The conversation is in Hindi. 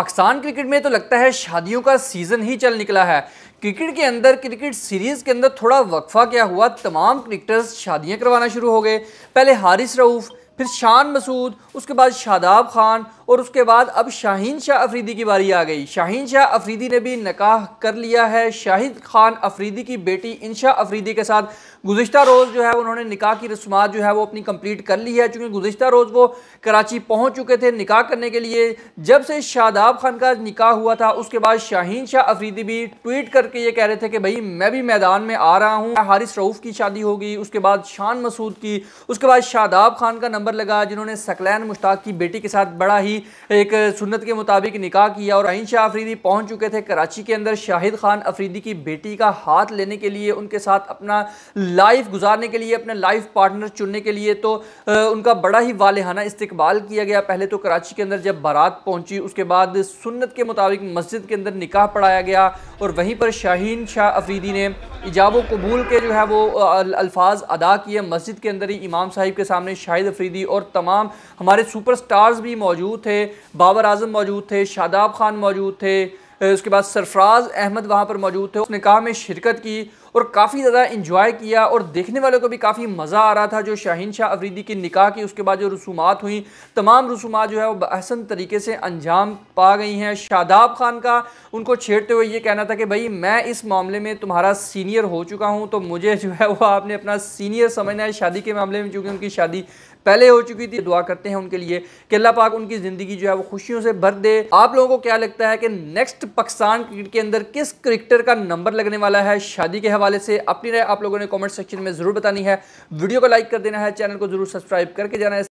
पाकिस्तान क्रिकेट में तो लगता है शादियों का सीज़न ही चल निकला है क्रिकेट के अंदर क्रिकेट सीरीज़ के अंदर थोड़ा वक्फा क्या हुआ तमाम क्रिकेटर्स शादियाँ करवाना शुरू हो गए पहले हारिस रऊफ़ फिर शान मसूद उसके बाद शादाब खान और उसके बाद अब शाहीन शाह अफरीदी की बारी आ गई शाहीन शाह अफरीदी ने भी निकाह कर लिया है शाहिद खान अफरीदी की बेटी इंशा अफरीदी के साथ गुजशत रोज़ जो है उन्होंने निकाह की रस्मात जो है वो अपनी कंप्लीट कर ली है चूँकि गुजशत रोज़ वो कराची पहुँच चुके थे निकाह करने के लिए जब से शादाब खान का निकाह हुआ था उसके बाद शाहीन शाह अफरीदी भी ट्वीट करके ये कह रहे थे कि भाई मैं भी मैदान में आ रहा हूँ हारिस रऊफ़ की शादी होगी उसके बाद शान मसूद की उसके बाद शादाब खान का नंबर लगा जिन्होंने सकलैन मुश्ताक की बेटी के साथ बड़ा ही एक सुन्नत के मुताबिक निकाह किया और आइन शाह अफरीदी पहुंच चुके थे कराची के अंदर शाहिद खान अफरीदी की बेटी का हाथ लेने के लिए उनके साथ अपना लाइफ गुजारने के लिए अपना लाइफ पार्टनर चुनने के लिए तो उनका बड़ा ही वालहाना इस्तबाल किया गया पहले तो कराची के अंदर जब बारात पहुंची उसके बाद सुन्नत के मुताबिक मस्जिद के अंदर निकाह पढ़ाया गया और वहीं पर शाहीन शाह अफरीदी ने इजाब कबूल के जो है वो अल्फाज अदा किए मस्जिद के अंदर ही इमाम साहिब के सामने शाहिद अफरीदी और तमाम हमारे सुपर स्टार्स भी मौजूद थे थे बाबर आजम मौजूद थे शादाब खान मौजूद थे उसके बाद सरफराज अहमद वहाँ पर मौजूद थे उस निकाह में शिरकत की और काफ़ी ज़्यादा इंजॉय किया और देखने वालों को भी काफ़ी मज़ा आ रहा था जो शाहिन शाह अफरीदी की निकाह की उसके बाद जो रसूमात हुई तमाम रसूमा जो है वो बहसन तरीके से अंजाम पा गई हैं शादाब खान का उनको छेड़ते हुए ये कहना था कि भाई मैं इस मामले में तुम्हारा सीनियर हो चुका हूँ तो मुझे जो है वो आपने अपना सीनियर समझना है शादी के मामले में चूँकि उनकी शादी पहले हो चुकी थी दुआ करते हैं उनके लिए कि अल्लाह पाक उनकी ज़िंदगी जो है वो खुशियों से भर दे आप लोगों को क्या लगता है कि नेक्स्ट पाकिस्तान क्रिकेट के अंदर किस क्रिकेटर का नंबर लगने वाला है शादी के हवाले से अपनी राय आप लोगों ने कमेंट सेक्शन में ज़रूर बतानी है वीडियो को लाइक कर देना है चैनल को जरूर सब्सक्राइब करके जाना है